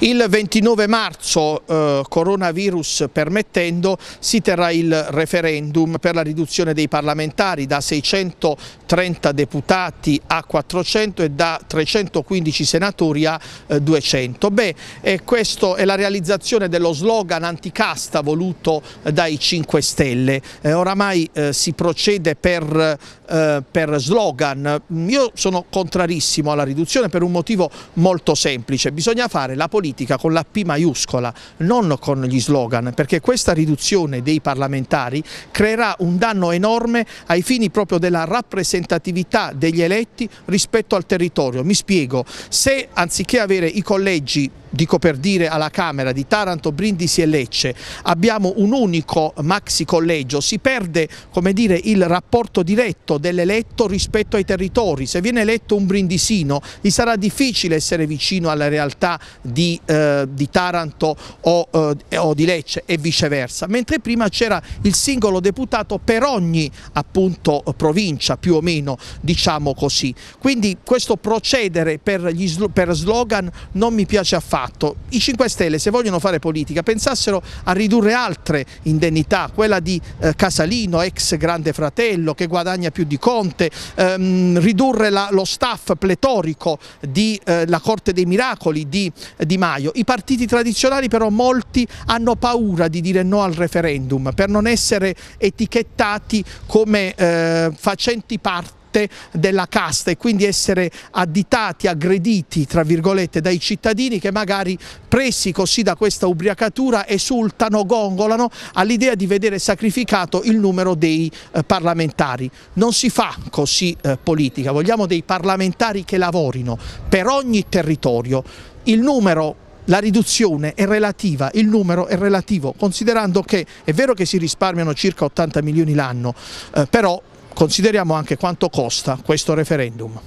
Il 29 marzo, eh, coronavirus permettendo, si terrà il referendum per la riduzione dei parlamentari da 630 deputati a 400 e da 315 senatori a eh, 200. Beh, eh, questa è la realizzazione dello slogan anticasta voluto eh, dai 5 Stelle. Eh, oramai eh, si procede per, per slogan. Io sono contrarissimo alla riduzione per un motivo molto semplice. Bisogna fare la politica politica con la P maiuscola, non con gli slogan, perché questa riduzione dei parlamentari creerà un danno enorme ai fini proprio della rappresentatività degli eletti rispetto al territorio. Mi spiego, se anziché avere i collegi dico per dire alla Camera di Taranto, Brindisi e Lecce abbiamo un unico maxi collegio, si perde dire, il rapporto diretto dell'eletto rispetto ai territori, se viene eletto un brindisino gli sarà difficile essere vicino alla realtà di di, eh, di Taranto o, eh, o, di Lecce e viceversa, mentre prima c'era il singolo deputato per ogni appunto provincia più o meno diciamo così. Quindi questo procedere per, gli sl per slogan non mi piace affatto. I 5 Stelle se vogliono fare politica pensassero a ridurre altre indennità, quella di eh, Casalino, ex grande fratello che guadagna più di Conte, ehm, ridurre la, lo staff pletorico della eh, Corte dei Miracoli di, di Mario Maio. I partiti tradizionali però molti hanno paura di dire no al referendum per non essere etichettati come eh, facenti parte della casta e quindi essere additati, aggrediti tra virgolette dai cittadini che magari presi così da questa ubriacatura esultano, gongolano all'idea di vedere sacrificato il numero dei eh, parlamentari. Non si fa così eh, politica, vogliamo dei parlamentari che lavorino per ogni territorio, il numero la riduzione è relativa, il numero è relativo, considerando che è vero che si risparmiano circa 80 milioni l'anno, eh, però consideriamo anche quanto costa questo referendum.